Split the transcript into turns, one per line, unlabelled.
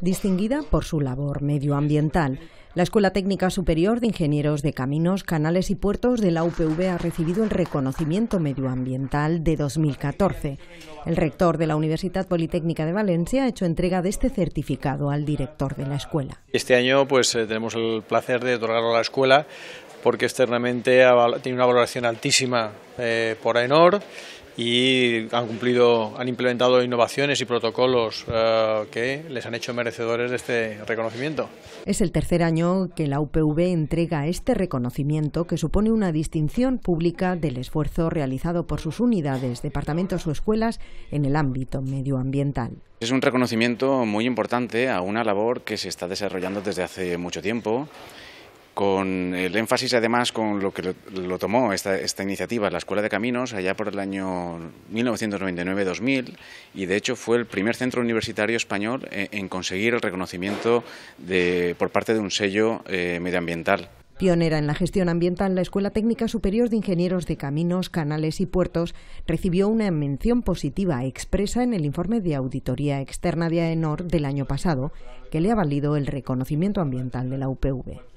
distinguida por su labor medioambiental, la Escuela Técnica Superior de Ingenieros de Caminos, Canales y Puertos de la UPV ha recibido el reconocimiento medioambiental de 2014. El rector de la Universidad Politécnica de Valencia ha hecho entrega de este certificado al director de la escuela.
Este año pues eh, tenemos el placer de otorgarlo a la escuela porque externamente tiene una valoración altísima eh, por AENOR y han cumplido, han implementado innovaciones y protocolos eh, que les han hecho merecedores de este reconocimiento.
Es el tercer año que la UPV entrega este reconocimiento que supone una distinción pública del esfuerzo realizado por sus unidades, departamentos o escuelas en el ámbito medioambiental.
Es un reconocimiento muy importante a una labor que se está desarrollando desde hace mucho tiempo con el énfasis además con lo que lo, tomó esta, iniciativa, la Escuela de Caminos, allá por el año 1999-2000, y de hecho fue el primer centro universitario español e, en, conseguir el reconocimiento por parte de un sello eh, medioambiental.
Pionera en la gestión ambiental, la Escuela Técnica Superior de Ingenieros de Caminos, Canales y Puertos recibió una mención positiva expresa en el informe de auditoría externa de AENOR del año pasado, que le ha valido el reconocimiento ambiental de la UPV.